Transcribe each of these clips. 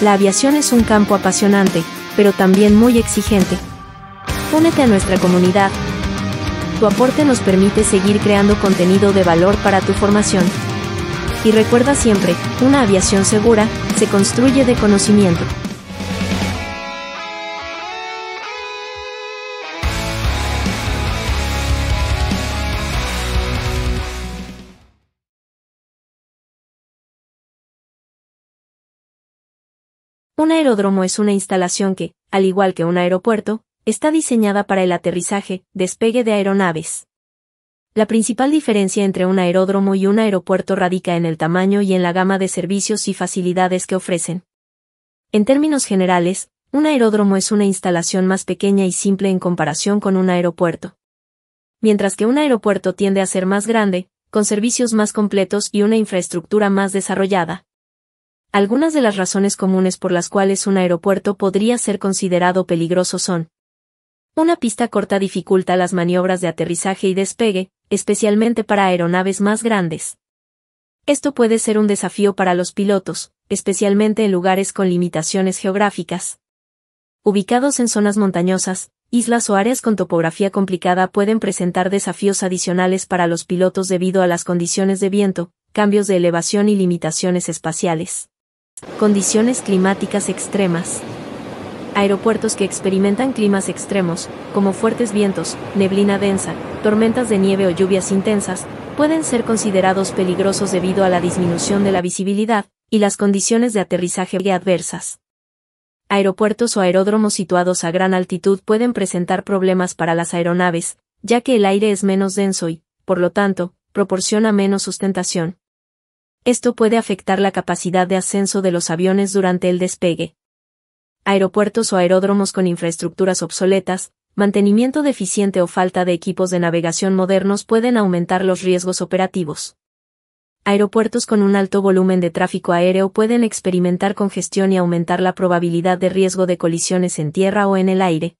La aviación es un campo apasionante, pero también muy exigente. Únete a nuestra comunidad. Tu aporte nos permite seguir creando contenido de valor para tu formación. Y recuerda siempre, una aviación segura, se construye de conocimiento. Un aeródromo es una instalación que, al igual que un aeropuerto, está diseñada para el aterrizaje, despegue de aeronaves. La principal diferencia entre un aeródromo y un aeropuerto radica en el tamaño y en la gama de servicios y facilidades que ofrecen. En términos generales, un aeródromo es una instalación más pequeña y simple en comparación con un aeropuerto. Mientras que un aeropuerto tiende a ser más grande, con servicios más completos y una infraestructura más desarrollada. Algunas de las razones comunes por las cuales un aeropuerto podría ser considerado peligroso son una pista corta dificulta las maniobras de aterrizaje y despegue, especialmente para aeronaves más grandes. Esto puede ser un desafío para los pilotos, especialmente en lugares con limitaciones geográficas. Ubicados en zonas montañosas, islas o áreas con topografía complicada pueden presentar desafíos adicionales para los pilotos debido a las condiciones de viento, cambios de elevación y limitaciones espaciales. Condiciones climáticas extremas. Aeropuertos que experimentan climas extremos, como fuertes vientos, neblina densa, tormentas de nieve o lluvias intensas, pueden ser considerados peligrosos debido a la disminución de la visibilidad y las condiciones de aterrizaje adversas. Aeropuertos o aeródromos situados a gran altitud pueden presentar problemas para las aeronaves, ya que el aire es menos denso y, por lo tanto, proporciona menos sustentación. Esto puede afectar la capacidad de ascenso de los aviones durante el despegue. Aeropuertos o aeródromos con infraestructuras obsoletas, mantenimiento deficiente o falta de equipos de navegación modernos pueden aumentar los riesgos operativos. Aeropuertos con un alto volumen de tráfico aéreo pueden experimentar congestión y aumentar la probabilidad de riesgo de colisiones en tierra o en el aire.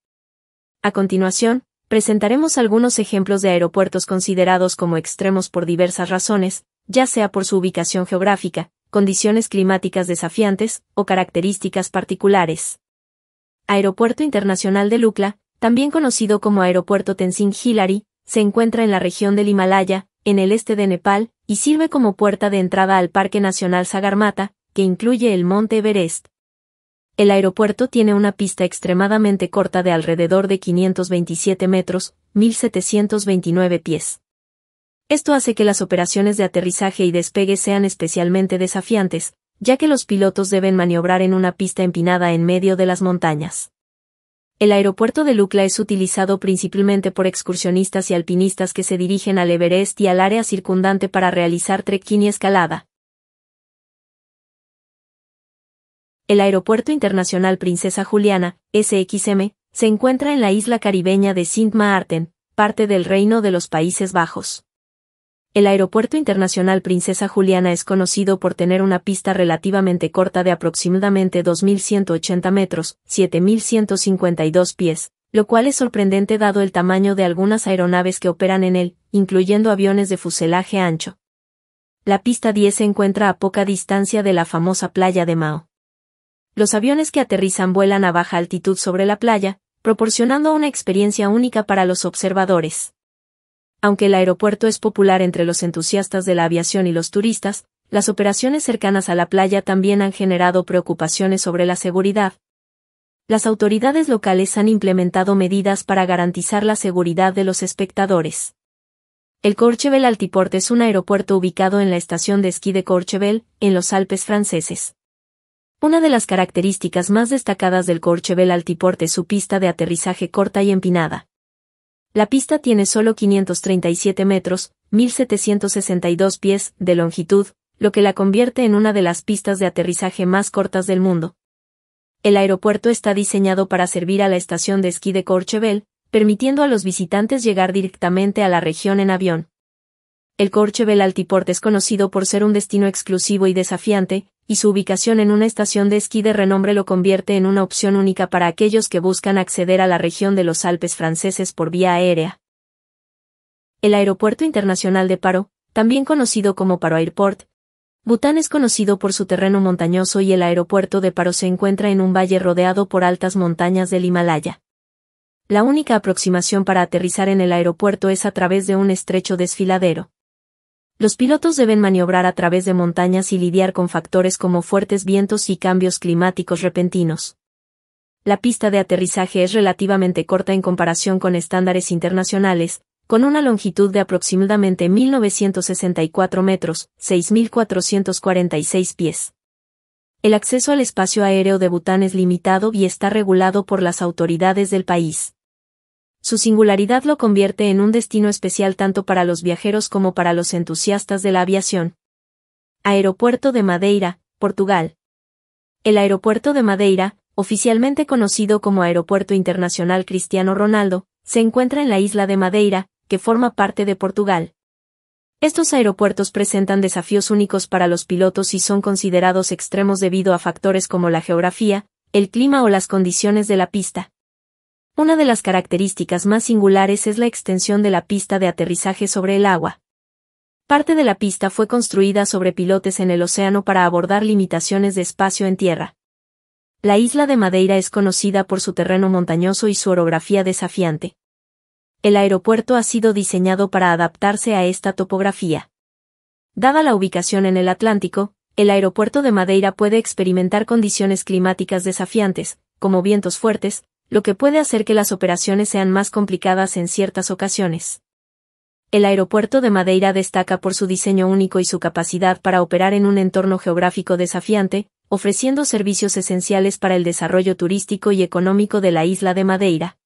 A continuación, presentaremos algunos ejemplos de aeropuertos considerados como extremos por diversas razones, ya sea por su ubicación geográfica, condiciones climáticas desafiantes o características particulares. Aeropuerto Internacional de Lukla, también conocido como Aeropuerto Tenzing Hillary, se encuentra en la región del Himalaya, en el este de Nepal, y sirve como puerta de entrada al Parque Nacional Sagarmatha, que incluye el Monte Everest. El aeropuerto tiene una pista extremadamente corta de alrededor de 527 metros, 1729 pies. Esto hace que las operaciones de aterrizaje y despegue sean especialmente desafiantes, ya que los pilotos deben maniobrar en una pista empinada en medio de las montañas. El aeropuerto de Lucla es utilizado principalmente por excursionistas y alpinistas que se dirigen al Everest y al área circundante para realizar trekking y escalada. El Aeropuerto Internacional Princesa Juliana, SXM, se encuentra en la isla caribeña de Sint Maarten, parte del Reino de los Países Bajos. El Aeropuerto Internacional Princesa Juliana es conocido por tener una pista relativamente corta de aproximadamente 2.180 metros, 7.152 pies, lo cual es sorprendente dado el tamaño de algunas aeronaves que operan en él, incluyendo aviones de fuselaje ancho. La pista 10 se encuentra a poca distancia de la famosa playa de Mao. Los aviones que aterrizan vuelan a baja altitud sobre la playa, proporcionando una experiencia única para los observadores aunque el aeropuerto es popular entre los entusiastas de la aviación y los turistas, las operaciones cercanas a la playa también han generado preocupaciones sobre la seguridad. Las autoridades locales han implementado medidas para garantizar la seguridad de los espectadores. El Corchevel Altiporte es un aeropuerto ubicado en la estación de esquí de Corchevel, en los Alpes franceses. Una de las características más destacadas del Corchevel Altiporte es su pista de aterrizaje corta y empinada. La pista tiene solo 537 metros, 1762 pies, de longitud, lo que la convierte en una de las pistas de aterrizaje más cortas del mundo. El aeropuerto está diseñado para servir a la estación de esquí de Corchevel, permitiendo a los visitantes llegar directamente a la región en avión el Corchevel Altiport es conocido por ser un destino exclusivo y desafiante, y su ubicación en una estación de esquí de renombre lo convierte en una opción única para aquellos que buscan acceder a la región de los Alpes franceses por vía aérea. El Aeropuerto Internacional de Paro, también conocido como Paro Airport, Bután es conocido por su terreno montañoso y el aeropuerto de Paro se encuentra en un valle rodeado por altas montañas del Himalaya. La única aproximación para aterrizar en el aeropuerto es a través de un estrecho desfiladero los pilotos deben maniobrar a través de montañas y lidiar con factores como fuertes vientos y cambios climáticos repentinos. La pista de aterrizaje es relativamente corta en comparación con estándares internacionales, con una longitud de aproximadamente 1.964 metros, 6.446 pies. El acceso al espacio aéreo de Bután es limitado y está regulado por las autoridades del país. Su singularidad lo convierte en un destino especial tanto para los viajeros como para los entusiastas de la aviación. Aeropuerto de Madeira, Portugal. El aeropuerto de Madeira, oficialmente conocido como Aeropuerto Internacional Cristiano Ronaldo, se encuentra en la isla de Madeira, que forma parte de Portugal. Estos aeropuertos presentan desafíos únicos para los pilotos y son considerados extremos debido a factores como la geografía, el clima o las condiciones de la pista. Una de las características más singulares es la extensión de la pista de aterrizaje sobre el agua. Parte de la pista fue construida sobre pilotes en el océano para abordar limitaciones de espacio en tierra. La isla de Madeira es conocida por su terreno montañoso y su orografía desafiante. El aeropuerto ha sido diseñado para adaptarse a esta topografía. Dada la ubicación en el Atlántico, el aeropuerto de Madeira puede experimentar condiciones climáticas desafiantes, como vientos fuertes, lo que puede hacer que las operaciones sean más complicadas en ciertas ocasiones. El aeropuerto de Madeira destaca por su diseño único y su capacidad para operar en un entorno geográfico desafiante, ofreciendo servicios esenciales para el desarrollo turístico y económico de la isla de Madeira.